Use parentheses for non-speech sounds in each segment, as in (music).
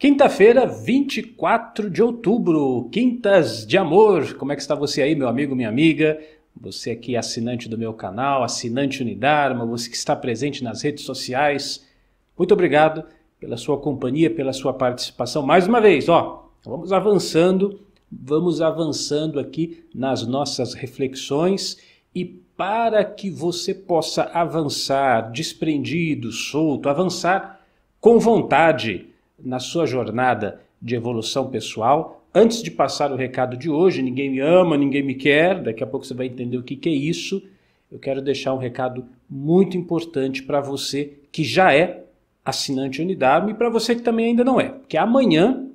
Quinta-feira, 24 de outubro, Quintas de Amor. Como é que está você aí, meu amigo, minha amiga? Você aqui assinante do meu canal, assinante Unidarma, você que está presente nas redes sociais. Muito obrigado pela sua companhia, pela sua participação. Mais uma vez, ó, vamos avançando, vamos avançando aqui nas nossas reflexões e para que você possa avançar desprendido, solto, avançar com vontade, na sua jornada de evolução pessoal. Antes de passar o recado de hoje, ninguém me ama, ninguém me quer, daqui a pouco você vai entender o que, que é isso. Eu quero deixar um recado muito importante para você que já é assinante Unidarm e para você que também ainda não é, porque amanhã,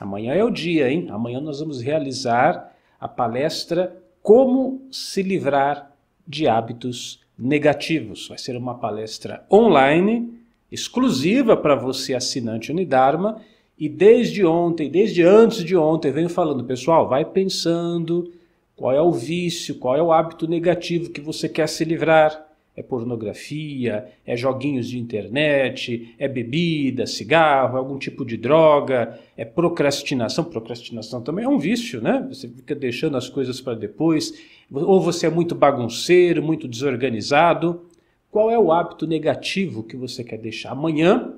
amanhã é o dia, hein? Amanhã nós vamos realizar a palestra Como se livrar de hábitos negativos. Vai ser uma palestra online exclusiva para você assinante Unidarma. E desde ontem, desde antes de ontem, venho falando, pessoal, vai pensando qual é o vício, qual é o hábito negativo que você quer se livrar. É pornografia, é joguinhos de internet, é bebida, cigarro, é algum tipo de droga, é procrastinação. Procrastinação também é um vício, né? Você fica deixando as coisas para depois. Ou você é muito bagunceiro, muito desorganizado. Qual é o hábito negativo que você quer deixar? Amanhã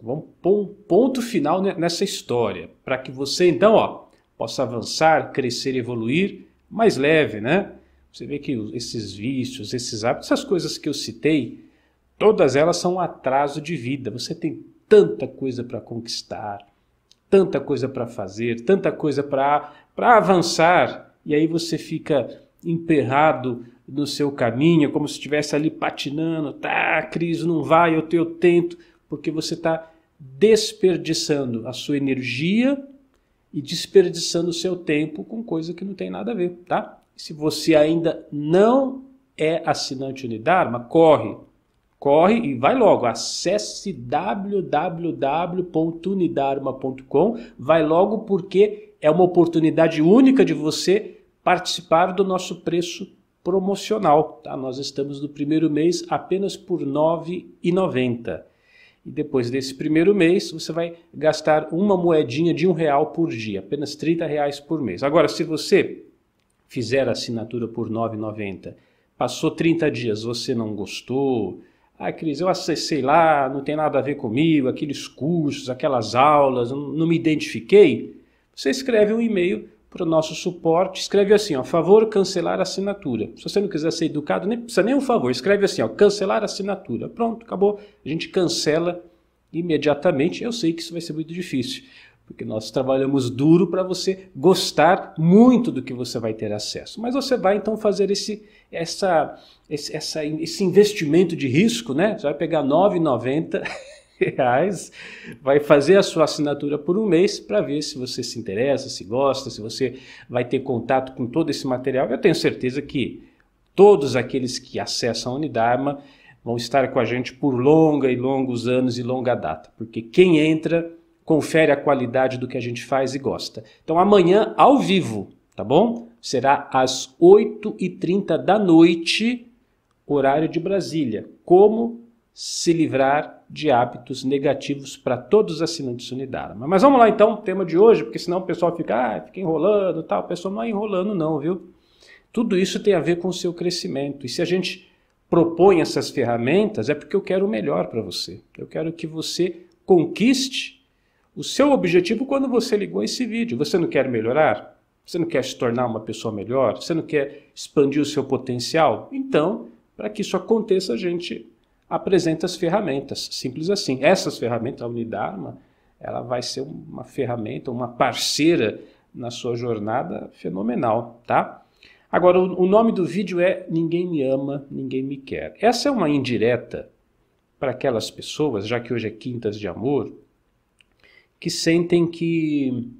vamos pôr um ponto final nessa história, para que você então ó, possa avançar, crescer, evoluir mais leve, né? Você vê que esses vícios, esses hábitos, essas coisas que eu citei, todas elas são um atraso de vida. Você tem tanta coisa para conquistar, tanta coisa para fazer, tanta coisa para avançar, e aí você fica emperrado no seu caminho, é como se estivesse ali patinando, tá, Cris, não vai, eu, eu tento, porque você está desperdiçando a sua energia e desperdiçando o seu tempo com coisa que não tem nada a ver, tá? Se você ainda não é assinante Unidarma, corre, corre e vai logo, acesse www.unidarma.com, vai logo porque é uma oportunidade única de você participar do nosso preço promocional. Tá? Nós estamos no primeiro mês apenas por R$ 9,90. E depois desse primeiro mês, você vai gastar uma moedinha de um real por dia, apenas R$ reais por mês. Agora, se você fizer a assinatura por R$ 9,90, passou 30 dias, você não gostou, ah, Cris, eu acessei lá, não tem nada a ver comigo, aqueles cursos, aquelas aulas, não me identifiquei, você escreve um e-mail para o nosso suporte, escreve assim, ó, favor cancelar assinatura. Se você não quiser ser educado, nem precisa nem um favor, escreve assim, ó, cancelar assinatura. Pronto, acabou. A gente cancela imediatamente. Eu sei que isso vai ser muito difícil, porque nós trabalhamos duro para você gostar muito do que você vai ter acesso. Mas você vai então fazer esse, essa, esse, essa, esse investimento de risco, né? Você vai pegar 9,90 reais, vai fazer a sua assinatura por um mês para ver se você se interessa, se gosta, se você vai ter contato com todo esse material. Eu tenho certeza que todos aqueles que acessam a Unidarma vão estar com a gente por longa e longos anos e longa data, porque quem entra confere a qualidade do que a gente faz e gosta. Então amanhã, ao vivo, tá bom? Será às 8h30 da noite, horário de Brasília. Como se livrar de hábitos negativos para todos os assinantes Unidarma. Mas vamos lá então, o tema de hoje, porque senão o pessoal fica, ah, fica enrolando tal. O pessoal não é enrolando não, viu? Tudo isso tem a ver com o seu crescimento. E se a gente propõe essas ferramentas, é porque eu quero o melhor para você. Eu quero que você conquiste o seu objetivo quando você ligou esse vídeo. Você não quer melhorar? Você não quer se tornar uma pessoa melhor? Você não quer expandir o seu potencial? Então, para que isso aconteça, a gente apresenta as ferramentas, simples assim. Essas ferramentas, a Unidarma, ela vai ser uma ferramenta, uma parceira na sua jornada fenomenal, tá? Agora, o nome do vídeo é Ninguém Me Ama, Ninguém Me Quer. Essa é uma indireta para aquelas pessoas, já que hoje é Quintas de Amor, que sentem que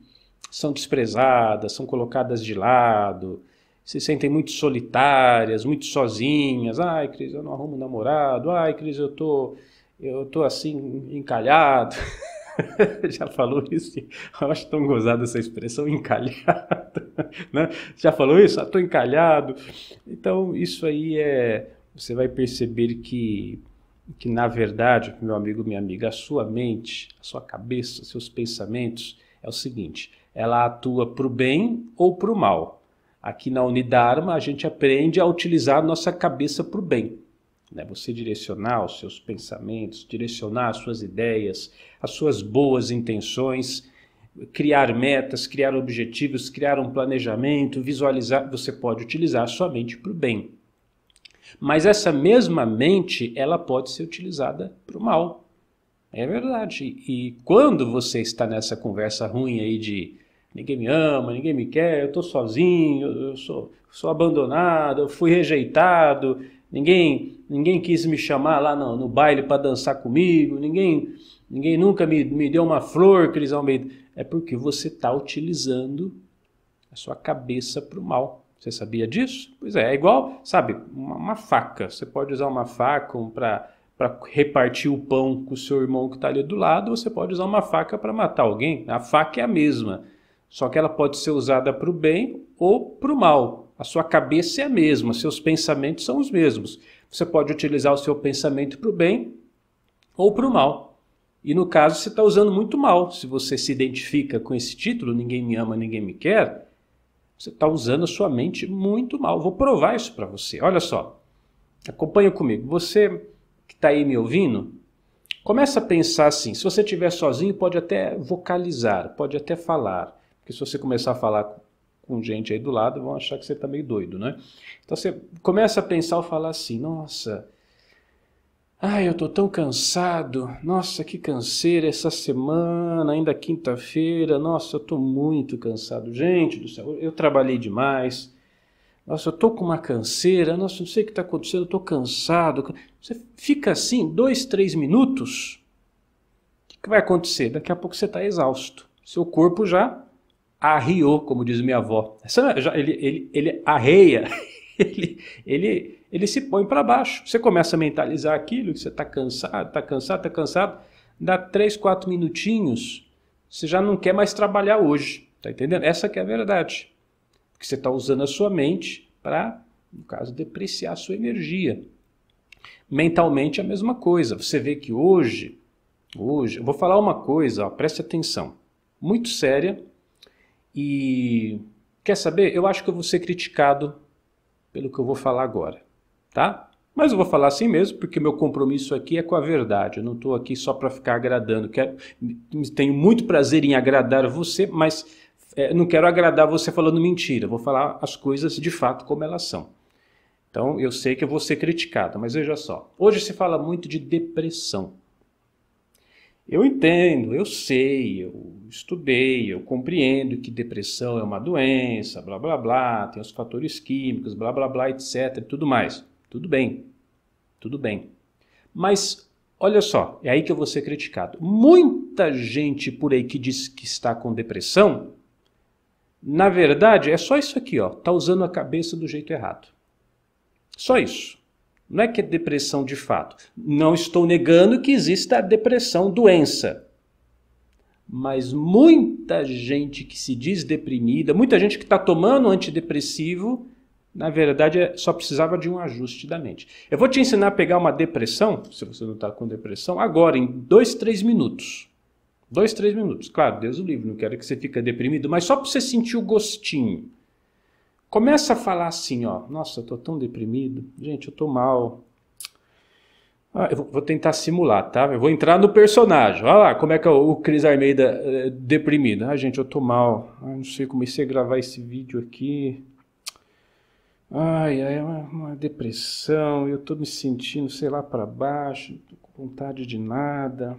são desprezadas, são colocadas de lado, se sentem muito solitárias, muito sozinhas. Ai, Cris, eu não arrumo namorado. Ai, Cris, eu tô, eu tô assim, encalhado. (laughs) já falou isso? Eu acho tão gozada essa expressão, encalhado. (laughs) né? Já falou isso? Ah, encalhado. Então, isso aí é... Você vai perceber que, que, na verdade, meu amigo, minha amiga, a sua mente, a sua cabeça, seus pensamentos é o seguinte, ela atua para o bem ou para o mal Aqui na Unidharma, a gente aprende a utilizar a nossa cabeça para o bem. Né? Você direcionar os seus pensamentos, direcionar as suas ideias, as suas boas intenções, criar metas, criar objetivos, criar um planejamento, visualizar. Você pode utilizar a sua mente para o bem. Mas essa mesma mente, ela pode ser utilizada para o mal. É verdade. E quando você está nessa conversa ruim aí de ninguém me ama, ninguém me quer, eu estou sozinho, eu sou, sou abandonado, eu fui rejeitado, ninguém, ninguém quis me chamar lá no, no baile para dançar comigo, ninguém, ninguém nunca me, me deu uma flor, Cris Almeida. É porque você está utilizando a sua cabeça para o mal. Você sabia disso? Pois é, é igual, sabe, uma, uma faca. Você pode usar uma faca para para repartir o pão com o seu irmão que está ali do lado, você pode usar uma faca para matar alguém. A faca é a mesma. Só que ela pode ser usada para o bem ou para o mal. A sua cabeça é a mesma, seus pensamentos são os mesmos. Você pode utilizar o seu pensamento para o bem ou para o mal. E no caso, você está usando muito mal. Se você se identifica com esse título, Ninguém Me Ama, Ninguém Me Quer, você está usando a sua mente muito mal. Vou provar isso para você. Olha só, acompanha comigo. Você que está aí me ouvindo, começa a pensar assim. Se você estiver sozinho, pode até vocalizar, pode até falar. Porque se você começar a falar com gente aí do lado, vão achar que você está meio doido, né? Então você começa a pensar e falar assim, nossa, ai, eu estou tão cansado, nossa, que canseira essa semana, ainda quinta-feira, nossa, eu estou muito cansado. Gente do céu, eu trabalhei demais, nossa, eu estou com uma canseira, nossa, não sei o que está acontecendo, eu estou cansado. Você fica assim dois, três minutos, o que vai acontecer? Daqui a pouco você está exausto. Seu corpo já arriou, como diz minha avó. É, ele, ele, ele arreia, (laughs) ele, ele, ele se põe para baixo. Você começa a mentalizar aquilo, que você está cansado, está cansado, está cansado. Dá três, quatro minutinhos, você já não quer mais trabalhar hoje. está entendendo? Essa que é a verdade. Porque você está usando a sua mente para, no caso, depreciar a sua energia. Mentalmente é a mesma coisa. Você vê que hoje, hoje, eu vou falar uma coisa, ó, preste atenção, muito séria, e quer saber? Eu acho que eu vou ser criticado pelo que eu vou falar agora, tá? Mas eu vou falar assim mesmo, porque meu compromisso aqui é com a verdade. Eu não estou aqui só para ficar agradando. Quero, tenho muito prazer em agradar você, mas é, não quero agradar você falando mentira. Vou falar as coisas de fato como elas são. Então eu sei que eu vou ser criticado, mas veja só. Hoje se fala muito de depressão. Eu entendo, eu sei, eu estudei, eu compreendo que depressão é uma doença, blá blá blá, tem os fatores químicos, blá blá blá, etc, tudo mais. Tudo bem. Tudo bem. Mas olha só, é aí que eu vou ser criticado. Muita gente por aí que diz que está com depressão, na verdade, é só isso aqui, ó, tá usando a cabeça do jeito errado. Só isso. Não é que é depressão de fato. Não estou negando que exista a depressão doença. Mas muita gente que se diz deprimida, muita gente que está tomando antidepressivo, na verdade é, só precisava de um ajuste da mente. Eu vou te ensinar a pegar uma depressão, se você não está com depressão, agora, em dois, três minutos. Dois, três minutos. Claro, Deus o livre, não quero que você fique deprimido, mas só para você sentir o gostinho. Começa a falar assim, ó, nossa, eu tô tão deprimido, gente, eu tô mal. Ah, eu vou tentar simular, tá? Eu vou entrar no personagem. Olha lá, como é que é o Cris Almeida é, deprimido. Ah, gente, eu tô mal. Ah, não sei, comecei é a gravar esse vídeo aqui. Ai, é uma, uma, depressão, eu tô me sentindo, sei lá, para baixo, não tô com vontade de nada.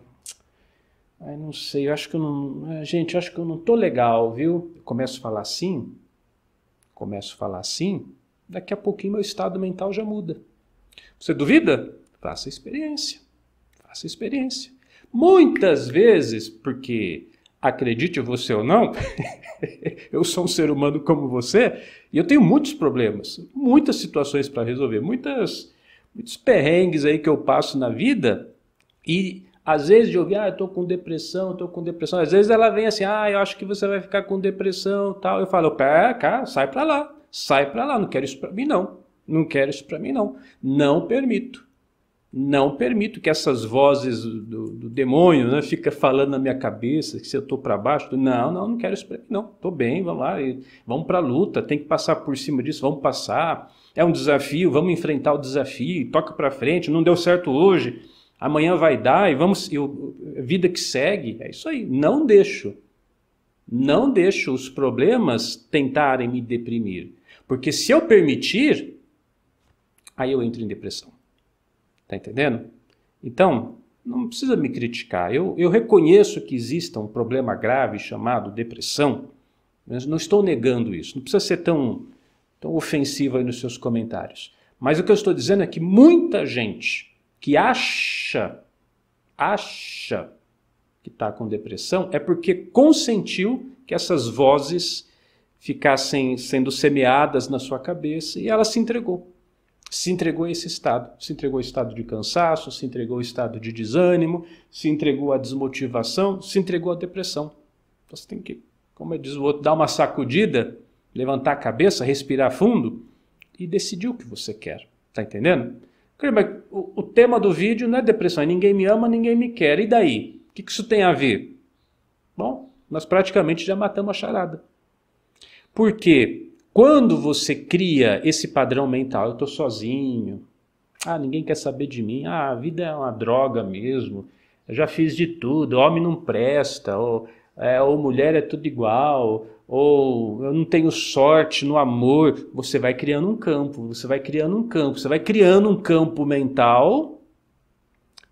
Ai, não sei, acho que eu não. Eh, gente, acho que eu não tô legal, viu? Eu começo a falar assim, começo a falar assim, daqui a pouquinho meu estado mental já muda. Você duvida? Faça experiência. Faça experiência. Muitas vezes, porque acredite você ou não, (laughs) eu sou um ser humano como você e eu tenho muitos problemas, muitas situações para resolver, muitas, muitos perrengues aí que eu passo na vida e às vezes de ouvir, ah, eu tô com depressão, eu tô com depressão. Às vezes ela vem assim, ah, eu acho que você vai ficar com depressão tal. Eu falo, pé, cara, sai pra lá, sai pra lá, não quero isso pra mim não. Não quero isso pra mim não. Não permito. Não permito que essas vozes do, do demônio né, fica falando na minha cabeça que se eu tô para baixo, não, não, não quero isso pra mim não. Tô bem, vamos lá, vamos pra luta, tem que passar por cima disso, vamos passar. É um desafio, vamos enfrentar o desafio, toca pra frente, não deu certo hoje amanhã vai dar e vamos. E o, vida que segue, é isso aí. Não deixo. Não deixo os problemas tentarem me deprimir. Porque se eu permitir, aí eu entro em depressão. Tá entendendo? Então, não precisa me criticar. Eu, eu reconheço que exista um problema grave chamado depressão, mas não estou negando isso. Não precisa ser tão, tão ofensivo aí nos seus comentários. Mas o que eu estou dizendo é que muita gente que acha, acha que está com depressão, é porque consentiu que essas vozes ficassem sendo semeadas na sua cabeça e ela se entregou. Se entregou a esse estado, se entregou ao estado de cansaço, se entregou ao estado de desânimo, se entregou à desmotivação, se entregou à depressão. você tem que, como diz o outro, dar uma sacudida, levantar a cabeça, respirar fundo e decidir o que você quer. Tá entendendo? Mas o, tema do vídeo não é depressão, é ninguém me ama, ninguém me quer. E daí? O que, que isso tem a ver? Bom, nós praticamente já matamos a charada. Porque quando você cria esse padrão mental, eu estou sozinho, ah, ninguém quer saber de mim, ah, a vida é uma droga mesmo, eu já fiz de tudo, homem não presta, ou é, ou mulher é tudo igual, ou eu não tenho sorte no amor. Você vai criando um campo, você vai criando um campo, você vai criando um campo mental.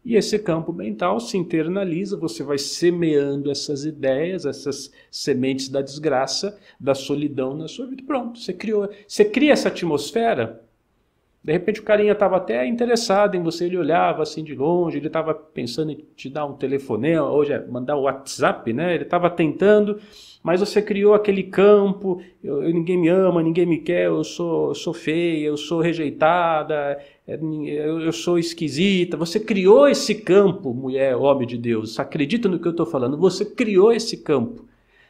E esse campo mental se internaliza, você vai semeando essas ideias, essas sementes da desgraça, da solidão na sua vida. Pronto, você criou, você cria essa atmosfera de repente o carinha estava até interessado em você, ele olhava assim de longe, ele estava pensando em te dar um telefonema, hoje é mandar o um WhatsApp, né? Ele estava tentando, mas você criou aquele campo, eu, eu, ninguém me ama, ninguém me quer, eu sou, sou feia, eu sou rejeitada, é, eu, eu sou esquisita. Você criou esse campo, mulher, homem de Deus, acredita no que eu estou falando, você criou esse campo.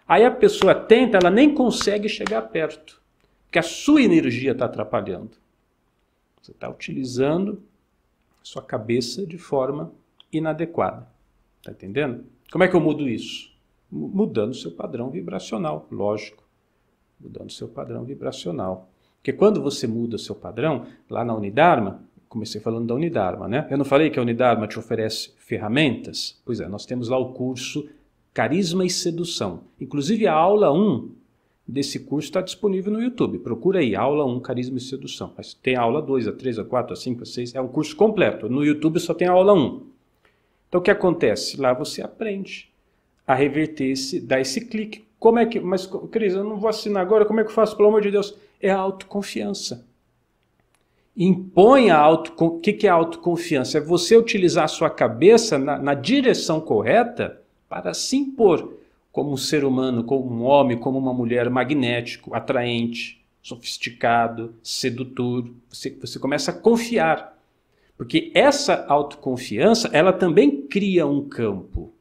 Aí a pessoa tenta, ela nem consegue chegar perto, porque a sua energia está atrapalhando. Você está utilizando sua cabeça de forma inadequada. Está entendendo? Como é que eu mudo isso? Mudando seu padrão vibracional, lógico. Mudando seu padrão vibracional. Porque quando você muda seu padrão, lá na Unidarma, comecei falando da Unidarma, né? Eu não falei que a Unidarma te oferece ferramentas? Pois é, nós temos lá o curso Carisma e Sedução. Inclusive a aula 1 desse curso está disponível no YouTube. Procura aí, aula 1, Carisma e Sedução. Mas tem a aula 2, a 3, a 4, a 5, a 6, é um curso completo. No YouTube só tem a aula 1. Então o que acontece? Lá você aprende a reverter esse, dar esse clique. Como é que, mas Cris, eu não vou assinar agora, como é que eu faço? Pelo amor de Deus, é a autoconfiança. Impõe a autoconfiança. O que, que é autoconfiança? É você utilizar a sua cabeça na, na direção correta para se impor como um ser humano, como um homem, como uma mulher magnético, atraente, sofisticado, sedutor. Você, você começa a confiar. Porque essa autoconfiança, ela também cria um campo.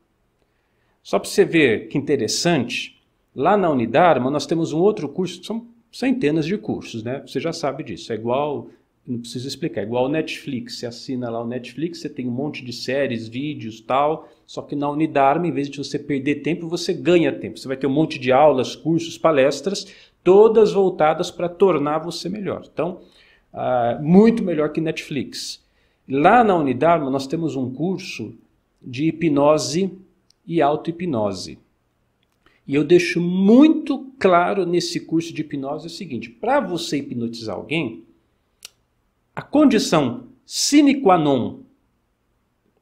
Só para você ver que interessante, lá na Unidharma nós temos um outro curso, são centenas de cursos, né? Você já sabe disso. É igual não preciso explicar. É igual o Netflix, você assina lá o Netflix, você tem um monte de séries, vídeos, tal. Só que na Unidarma, em vez de você perder tempo, você ganha tempo. Você vai ter um monte de aulas, cursos, palestras, todas voltadas para tornar você melhor. Então, uh, muito melhor que Netflix. Lá na Unidarma, nós temos um curso de hipnose e auto-hipnose. E eu deixo muito claro nesse curso de hipnose o seguinte: para você hipnotizar alguém, a condição sine qua non,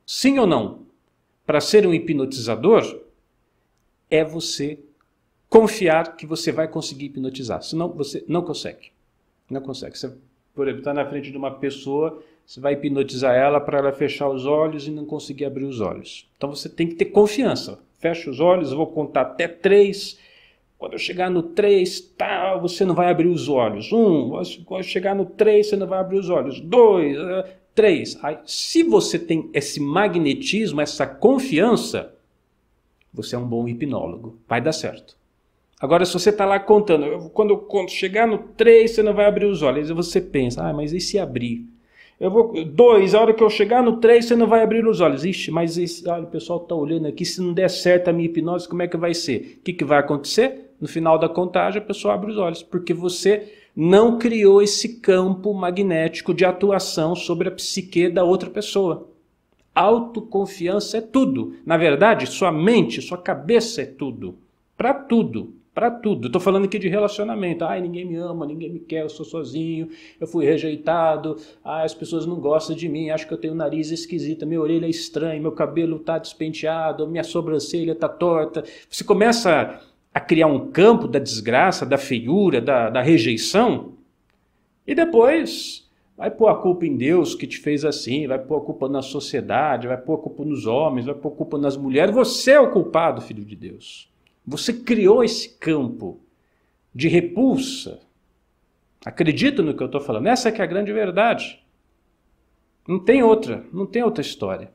sim ou não, para ser um hipnotizador é você confiar que você vai conseguir hipnotizar. Senão você não consegue. Não consegue. Você, por exemplo, está na frente de uma pessoa, você vai hipnotizar ela para ela fechar os olhos e não conseguir abrir os olhos. Então você tem que ter confiança. Fecha os olhos, eu vou contar até três quando eu chegar no 3, tal, tá, você não vai abrir os olhos. 1, um, quando eu chegar no 3, você não vai abrir os olhos. 2, 3. Eh, se você tem esse magnetismo, essa confiança, você é um bom hipnólogo. Vai dar certo. Agora, se você está lá contando, eu, quando eu conto, chegar no 3, você não vai abrir os olhos. E você pensa, ah, mas e se abrir? Eu vou. Dois, a hora que eu chegar no três, você não vai abrir os olhos. Ixi, mas esse, olha, o pessoal está olhando aqui. Se não der certo a minha hipnose, como é que vai ser? O que, que vai acontecer? no final da contagem, a pessoa abre os olhos, porque você não criou esse campo magnético de atuação sobre a psique da outra pessoa. Autoconfiança é tudo. Na verdade, sua mente, sua cabeça é tudo. Para tudo para tudo. Estou falando aqui de relacionamento. Ai, ninguém me ama, ninguém me quer, eu sou sozinho, eu fui rejeitado, ai, as pessoas não gostam de mim, acho que eu tenho nariz esquisito, minha orelha é estranha, meu cabelo está despenteado, minha sobrancelha está torta. Você começa a criar um campo da desgraça, da feiura, da, da rejeição, e depois vai pôr a culpa em Deus que te fez assim, vai pôr a culpa na sociedade, vai pôr a culpa nos homens, vai pôr a culpa nas mulheres. Você é o culpado, filho de Deus. Você criou esse campo de repulsa. Acredita no que eu estou falando. Essa é, é a grande verdade. Não tem outra, não tem outra história,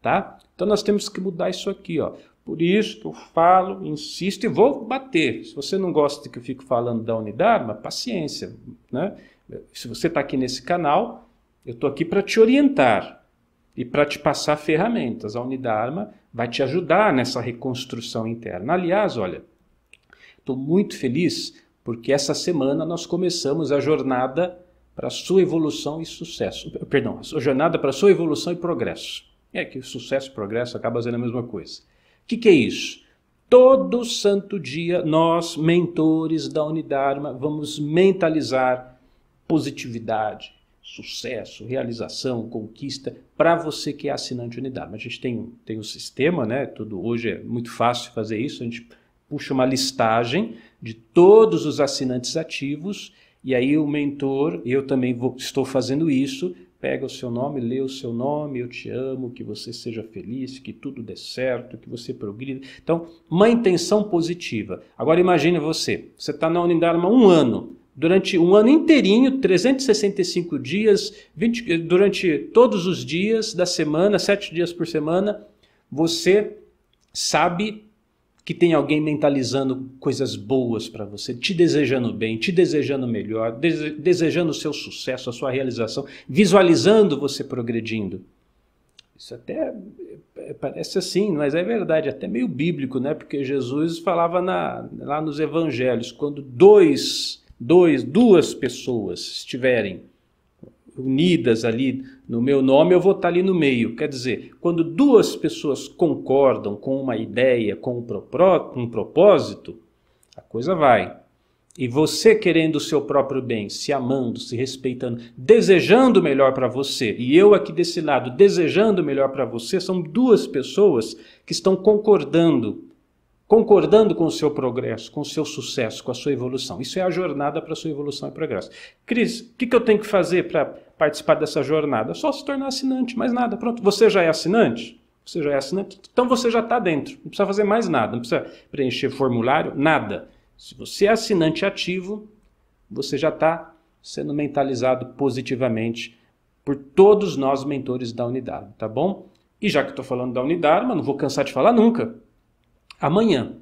tá? Então nós temos que mudar isso aqui, ó. Por isso que eu falo, insisto e vou bater. Se você não gosta que eu fico falando da unidade, mas paciência. Né? Se você está aqui nesse canal, eu estou aqui para te orientar e para te passar ferramentas. A Unidarma vai te ajudar nessa reconstrução interna. Aliás, olha, estou muito feliz porque essa semana nós começamos a jornada para sua evolução e sucesso. Perdão, a jornada para sua evolução e progresso. É que sucesso e progresso acabam sendo a mesma coisa. O que, que é isso? Todo santo dia, nós, mentores da Unidarma, vamos mentalizar positividade, sucesso, realização, conquista, para você que é assinante Unidarma. A gente tem, tem um sistema, né? Tudo, hoje é muito fácil fazer isso, a gente puxa uma listagem de todos os assinantes ativos e aí o mentor, eu também vou, estou fazendo isso, pega o seu nome, lê o seu nome, eu te amo, que você seja feliz, que tudo dê certo, que você progrida. Então, uma intenção positiva. Agora imagine você, você está na Unidarma um ano, durante um ano inteirinho, 365 dias, 20, durante todos os dias da semana, sete dias por semana, você sabe que tem alguém mentalizando coisas boas para você, te desejando bem, te desejando melhor, dese desejando o seu sucesso, a sua realização, visualizando você progredindo. Isso até é, é, parece assim, mas é verdade, até meio bíblico, né? Porque Jesus falava na, lá nos evangelhos, quando dois, dois, duas pessoas estiverem unidas ali no meu nome, eu vou estar ali no meio. Quer dizer, quando duas pessoas concordam com uma ideia, com um propósito, a coisa vai. E você querendo o seu próprio bem, se amando, se respeitando, desejando o melhor para você, e eu aqui desse lado desejando o melhor para você, são duas pessoas que estão concordando concordando com o seu progresso, com o seu sucesso, com a sua evolução. Isso é a jornada para a sua evolução e progresso. Cris, o que, que eu tenho que fazer para participar dessa jornada? Só se tornar assinante, mais nada. Pronto, você já é assinante? Você já é assinante? Então você já está dentro. Não precisa fazer mais nada, não precisa preencher formulário, nada. Se você é assinante ativo, você já está sendo mentalizado positivamente por todos nós mentores da unidade, tá bom? E já que estou falando da unidade, mas não vou cansar de falar nunca amanhã.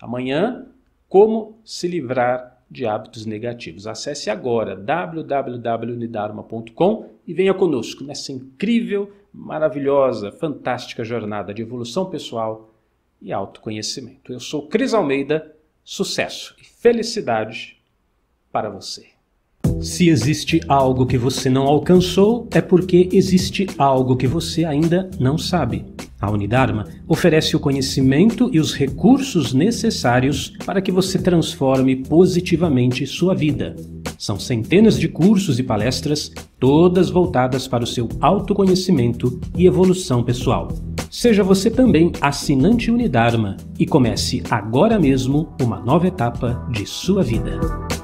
Amanhã, como se livrar de hábitos negativos. Acesse agora www.unidarma.com e venha conosco nessa incrível, maravilhosa, fantástica jornada de evolução pessoal e autoconhecimento. Eu sou Cris Almeida, sucesso e felicidade para você. Se existe algo que você não alcançou, é porque existe algo que você ainda não sabe. A Unidarma oferece o conhecimento e os recursos necessários para que você transforme positivamente sua vida. São centenas de cursos e palestras, todas voltadas para o seu autoconhecimento e evolução pessoal. Seja você também assinante Unidarma e comece agora mesmo uma nova etapa de sua vida.